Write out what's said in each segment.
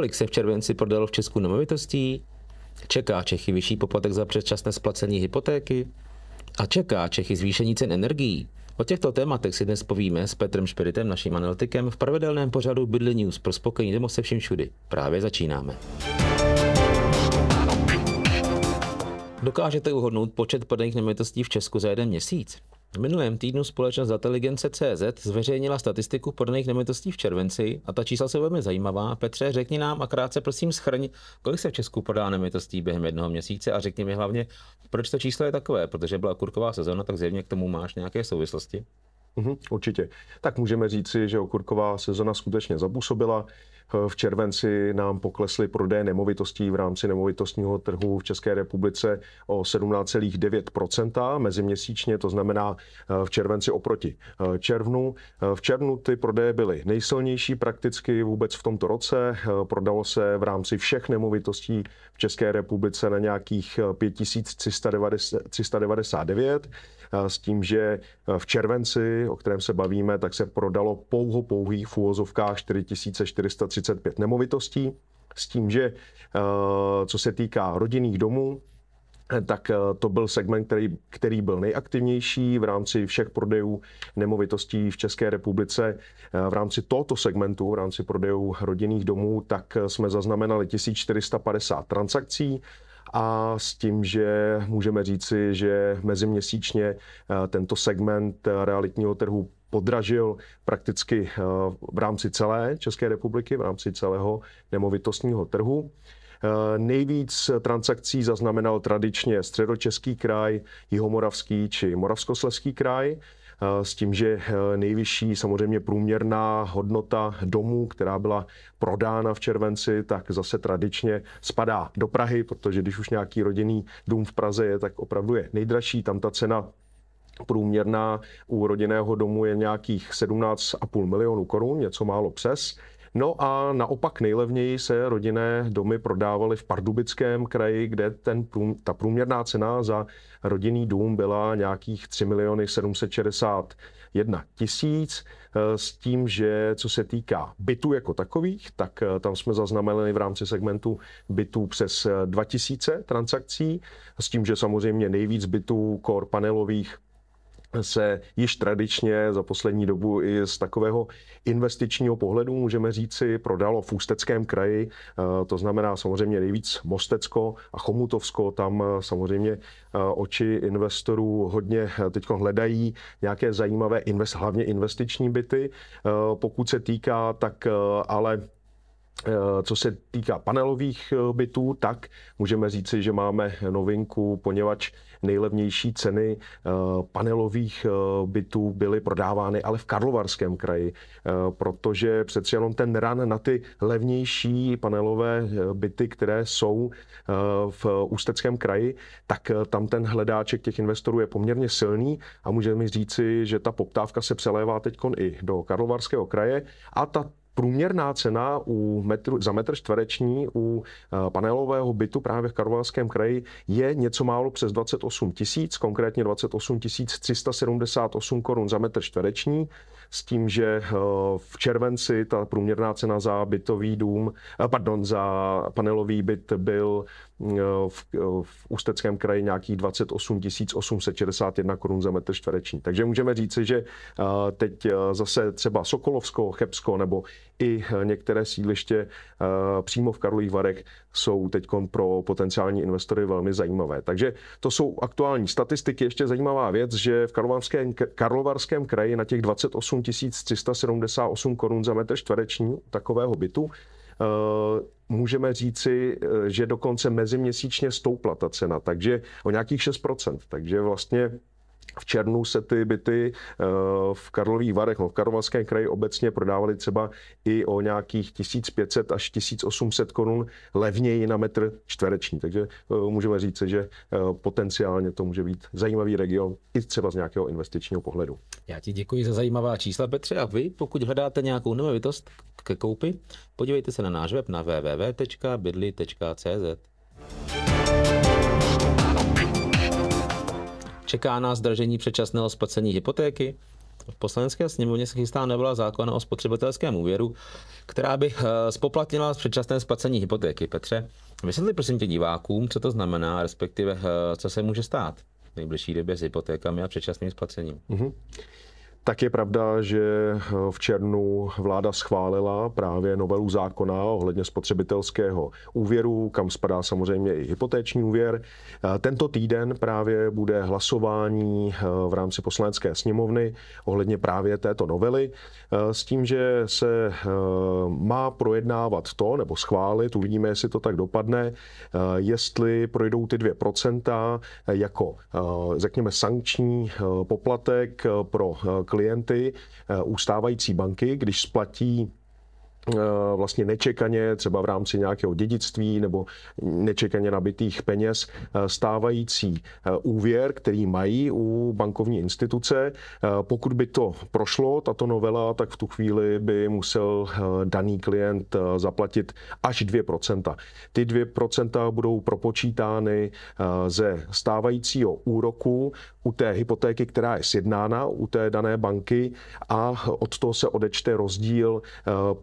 Kolik se v červenci prodalo v Česku nemovitostí? Čeká Čechy vyšší poplatek za předčasné splacení hypotéky? A čeká Čechy zvýšení cen energií? O těchto tématech si dnes povíme s Petrem Špiritem, naším analytikem, v pravidelném pořadu bydlení News pro spokojení demo se vším všudy. Právě začínáme. Dokážete uhodnout počet prodaných nemovitostí v Česku za jeden měsíc? V minulém týdnu společnost inteligence CZ zveřejnila statistiku prodaných nemovitostí v červenci a ta čísla jsou velmi zajímavá. Petře, řekni nám a krátce prosím schrň, kolik se v Česku prodá nemovitostí během jednoho měsíce a řekni mi hlavně, proč to číslo je takové, protože byla kurková sezóna, tak zjevně k tomu máš nějaké souvislosti. Mhm, určitě. Tak můžeme říci, že okurková sezona skutečně zapůsobila. Eh, v červenci nám poklesly prodeje nemovitostí v rámci nemovitostního trhu v České republice o 17,9 meziměsíčně, to znamená eh, v červenci oproti eh, červnu. V červnu ty prodeje byly nejsilnější prakticky vůbec v tomto roce. Prodalo se v rámci všech nemovitostí v České republice na nějakých 5399 s tím, že e, v červenci, o kterém se bavíme, tak se prodalo pouho pouhých v úvozovkách 4435 nemovitostí, s tím, že e, co se týká rodinných domů, tak e, to byl segment, který, který byl nejaktivnější v rámci všech prodejů nemovitostí v České republice. V rámci tohoto segmentu, v rámci prodejů rodinných domů, tak jsme zaznamenali 1450 transakcí, a s tím, že můžeme říci, že meziměsíčně eh, tento segment eh, realitního trhu podražil prakticky eh, v rámci celé České republiky, v rámci celého nemovitostního trhu. Nejvíc transakcí zaznamenal tradičně středočeský kraj, jihomoravský či moravskosleský kraj. Eh, s tím, že eh, nejvyšší samozřejmě průměrná hodnota domů, která byla prodána v červenci, tak zase tradičně spadá do Prahy, protože když už nějaký rodinný dům v Praze je, tak opravdu je nejdražší. Tam ta cena průměrná u rodinného domu je nějakých 17,5 milionů korun, něco málo přes. No a naopak nejlevněji se rodinné domy prodávaly v Pardubickém kraji, kde ten, ta průměrná cena za rodinný dům byla nějakých 3 miliony 761 tisíc, s tím, že co se týká bytů jako takových, tak eh, tam jsme zaznamenali v rámci segmentu bytů přes 2000 eh, transakcí, s tím, že samozřejmě nejvíc bytů kor panelových se již tradičně za poslední dobu i z takového investičního pohledu, můžeme říci, prodalo v Ústeckém kraji, eh, to znamená samozřejmě nejvíc Mostecko a Chomutovsko, tam eh, samozřejmě eh, oči investorů hodně teď hledají nějaké zajímavé, invest, hlavně investiční byty. Pokud se týká, tak ale Eh, co se týká panelových eh, bytů, tak můžeme říci, že máme novinku, poněvadž nejlevnější ceny eh, panelových bytů byly prodávány ale v Karlovarském kraji, protože přeci jenom ten ran na ty levnější panelové byty, které jsou v Ústeckém kraji, tak tam ten hledáček těch investorů je poměrně silný a můžeme říci, že ta poptávka se přelévá teď i do Karlovarského kraje a ta průměrná cena u metru, za metr čtvereční u eh, panelového bytu právě v Karlovarském kraji je něco málo přes 28 tisíc, konkrétně 28 378 korun za metr čtvereční, s tím, že eh, v červenci ta průměrná cena za bytový dům, eh, pardon, za panelový byt byl v, v Ústeckém kraji nějakých 28 861 korun za metr čtvereční. Takže můžeme říci, že teď zase třeba Sokolovsko, Chebsko nebo i některé sídliště eh, přímo v Karlových Varech jsou teď pro potenciální investory velmi zajímavé. Takže to jsou aktuální statistiky. Ještě zajímavá věc, že v Karlovarském, Karlovarském kraji na těch 28 378 korun za metr čtvereční takového bytu eh, můžeme říci, eh, že dokonce meziměsíčně stoupla ta cena, takže o nějakých 6%. Takže vlastně v černu se ty byty eh, v Karlových Varech, no v Karlovském kraji obecně prodávaly třeba i o nějakých 1500 až 1800 korun levněji na metr čtvereční. Takže eh, můžeme říct, že eh, potenciálně to může být zajímavý region i třeba z nějakého investičního pohledu. Já ti děkuji za zajímavá čísla, Petře. A vy, pokud hledáte nějakou nemovitost ke koupi, podívejte se na náš web na www.bydli.cz. thank you Čeká nás zdražení předčasného splacení hypotéky. V poslanecké sněmovně se chystá novela zákona o spotřebitelském úvěru, která by spoplatnila eh, předčasné splacení hypotéky. Petře, vysvětli prosím tě divákům, co to znamená, respektive eh, co se může stát v nejbližší době s hypotékami a předčasným splacením. Uh-huh tak je pravda, že eh, v červnu vláda schválila právě novelu zákona ohledně spotřebitelského úvěru, kam spadá samozřejmě i hypotéční úvěr. Eh, tento týden právě bude hlasování eh, v rámci poslanecké sněmovny ohledně právě této novely s tím, že se má projednávat to, nebo schválit, uvidíme, jestli to tak dopadne, jestli projdou ty 2% jako, řekněme, sankční poplatek pro klienty ústávající eh, banky, když splatí Eh, vlastně nečekaně, třeba v rámci nějakého dědictví nebo nečekaně nabitých peněz, eh, stávající eh, úvěr, který mají u bankovní instituce. Pokud by to prošlo, tato novela, tak v tu chvíli by musel daný klient zaplatit až 2%. Ty 2% budou propočítány ze stávajícího úroku u té hypotéky, která je sjednána u té dané banky a od toho se odečte rozdíl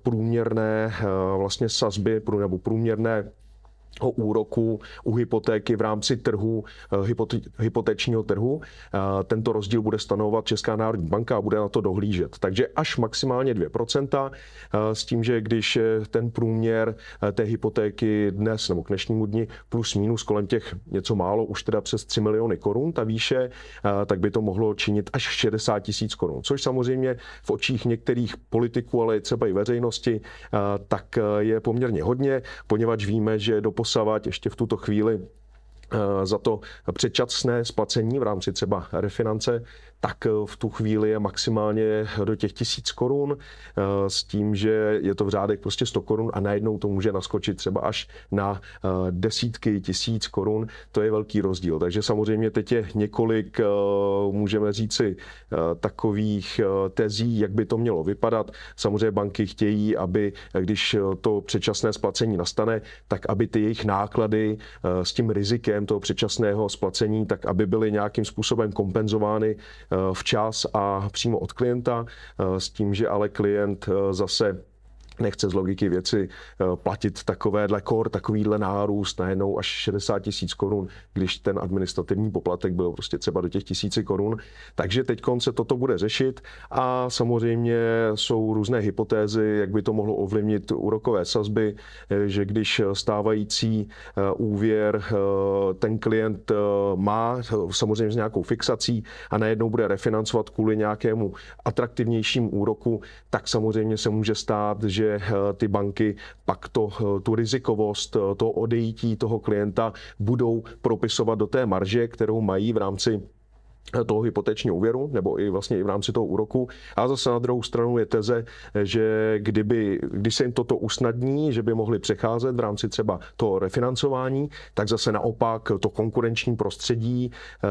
průměrně průměrné eh, vlastně sazby nebo průměrné o úroku u hypotéky v rámci trhu, eh, hypotečního trhu. Eh, tento rozdíl bude stanovovat Česká národní banka a bude na to dohlížet. Takže až maximálně 2%, eh, s tím, že když ten průměr té hypotéky dnes nebo k dnešnímu dni plus minus kolem těch něco málo, už teda přes 3 miliony korun ta výše, tak by to mohlo činit až 60 tisíc korun, což samozřejmě v očích některých politiků, ale třeba i veřejnosti, tak je poměrně hodně, poněvadž víme, že do Posavať ještě v tuto chvíli Eh, za to předčasné splacení v rámci třeba refinance, tak eh, v tu chvíli je maximálně do těch tisíc korun eh, s tím, že je to v řádek prostě 100 korun a najednou to může naskočit třeba až na desítky tisíc korun. To je velký rozdíl. Takže samozřejmě teď je několik, můžeme říci, takových tezí, jak by to mělo vypadat. Samozřejmě banky chtějí, aby když to předčasné splacení nastane, tak aby ty jejich náklady s tím rizikem během toho předčasného splacení, tak aby byly nějakým způsobem kompenzovány eh, včas a přímo od klienta, eh, s tím, že ale klient eh, zase nechce z logiky věci eh, platit takovéhle kor, takovýhle nárůst najednou až 60 tisíc korun, když ten administrativní poplatek byl prostě třeba do těch tisíci korun. Takže teď se toto bude řešit a samozřejmě jsou různé hypotézy, jak by to mohlo ovlivnit úrokové sazby, eh, že když stávající eh, úvěr ten klient má samozřejmě s nějakou fixací a najednou bude refinancovat kvůli nějakému atraktivnějšímu úroku, tak samozřejmě se může stát, že že eh, ty banky pak to, eh, tu rizikovost, eh, to odejítí toho klienta budou propisovat do té marže, kterou mají v rámci toho hypotečního úvěru, nebo i vlastně i v rámci toho úroku. A zase na druhou stranu je teze, že kdyby, když se jim toto usnadní, že by mohli přecházet v rámci třeba toho refinancování, tak zase naopak to konkurenční prostředí, eh,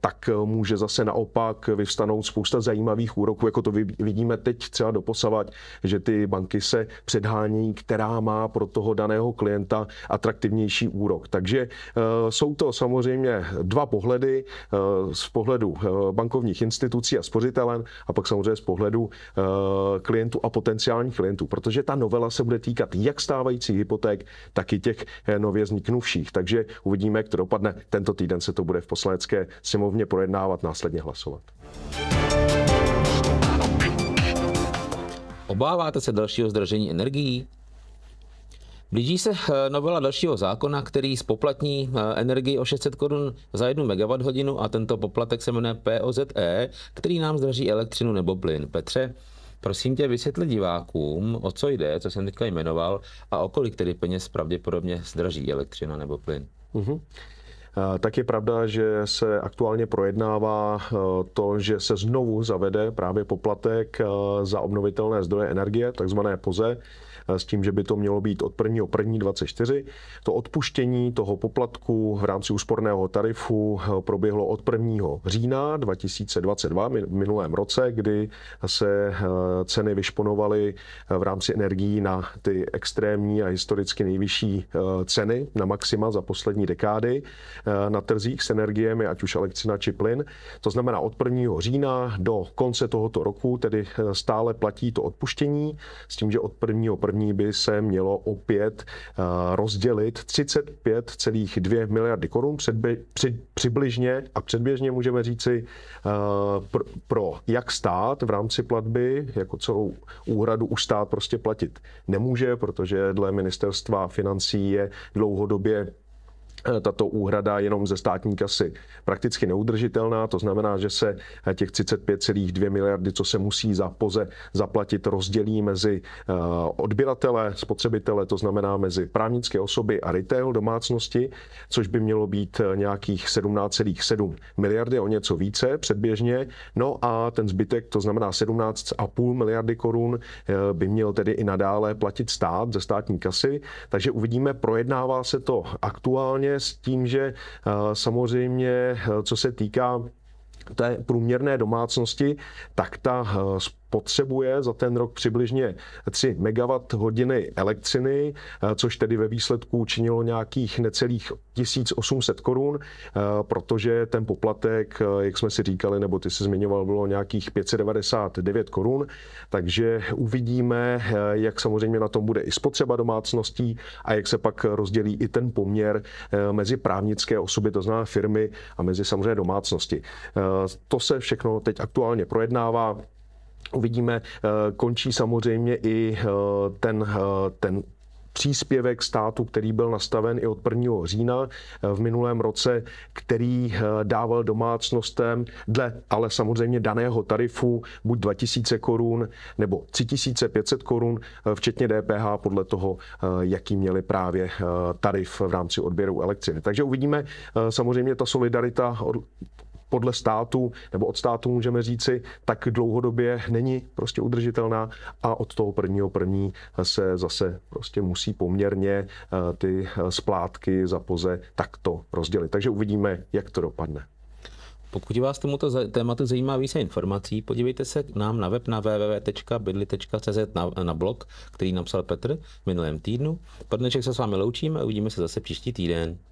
tak může zase naopak vyvstanout spousta zajímavých úroků, jako to vidíme teď třeba doposavat, že ty banky se předhání, která má pro toho daného klienta atraktivnější úrok. Takže eh, jsou to samozřejmě dva pohledy eh, z pohledu eh, bankovních institucí a spořitelen a pak samozřejmě z pohledu eh, klientů a potenciálních klientů, protože ta novela se bude týkat jak stávajících hypoték, tak i těch eh, nově vzniknuvších. Takže uvidíme, jak to dopadne. Tento týden se to bude v poslanecké sněmovně projednávat, následně hlasovat. Obáváte se dalšího zdražení energií? Blíží se eh, novela dalšího zákona, který spoplatní eh, energii o 600 korun za 1 MWh a tento poplatek se jmenuje POZE, který nám zdraží elektřinu nebo plyn. Petře, prosím tě, vysvětli divákům, o co jde, co jsem teďka jmenoval a o kolik tedy peněz pravděpodobně zdraží elektřina nebo plyn. Uh-huh. Tak je pravda, že se aktuálně projednává eh, to, že se znovu zavede právě poplatek za obnovitelné zdroje energie, takzvané POZE Eh, s tím, že by to mělo být od 1. 1. 24. To odpuštění toho poplatku v rámci úsporného tarifu eh, proběhlo od 1. října 2022, minulém roce, kdy se eh, ceny vyšponovaly v rámci energií na ty extrémní a historicky nejvyšší ceny, na maxima za poslední dekády na trzích s energiemi, ať už elektřina či plyn. To znamená od 1. října do konce tohoto roku, tedy stále platí to odpuštění, s tím, že od 1. 1 základní by se mělo opět eh, rozdělit 35,2 miliardy korun předbe, při, přibližně a předběžně můžeme říci eh, pro, pro jak stát v rámci platby, jako celou úhradu už stát prostě platit nemůže, protože dle ministerstva financí je dlouhodobě Eh, tato úhrada jenom ze státní kasy prakticky neudržitelná. To znamená, že se eh, těch 35,2 miliardy, co se musí za poze zaplatit, rozdělí mezi eh, odběratele, spotřebitele, to znamená mezi právnické osoby a retail domácnosti, což by mělo být nějakých 17,7 miliardy, o něco více předběžně. No a ten zbytek, to znamená 17,5 miliardy korun, by měl tedy i nadále platit stát ze státní kasy. Takže uvidíme, projednává se to aktuálně Nicméně s tím, že eh, samozřejmě, eh, co se týká té průměrné domácnosti, tak ta eh, potřebuje za ten rok přibližně 3 hodiny elektřiny, eh, což tedy ve výsledku činilo nějakých necelých 1800 korun, eh, protože ten poplatek, eh, jak jsme si říkali, nebo ty se zmiňoval, bylo nějakých 599 korun, takže uvidíme, jak samozřejmě na tom bude i spotřeba domácností a jak se pak rozdělí i ten poměr mezi právnické osoby, to znamená firmy a mezi samozřejmě domácnosti. To se všechno teď aktuálně projednává. Uvidíme, eh, končí samozřejmě i eh, ten, eh, ten příspěvek státu, který byl nastaven i od 1. října v minulém roce, který dával domácnostem dle ale samozřejmě daného tarifu buď 2000 korun nebo 3500 korun, včetně DPH podle toho, jaký měli právě tarif v rámci odběru elektřiny. Takže uvidíme, samozřejmě ta solidarita podle státu nebo od státu můžeme říci, tak dlouhodobě není prostě udržitelná a od toho prvního první se zase prostě musí poměrně eh, ty eh, splátky za poze takto rozdělit. Takže uvidíme, jak to dopadne. Pokud vás tomuto tématu zajímá více informací, podívejte se k nám na web na www.bydli.cz na, na blog, který napsal Petr v minulém týdnu. Pro dnešek se s vámi loučíme a uvidíme se zase příští týden.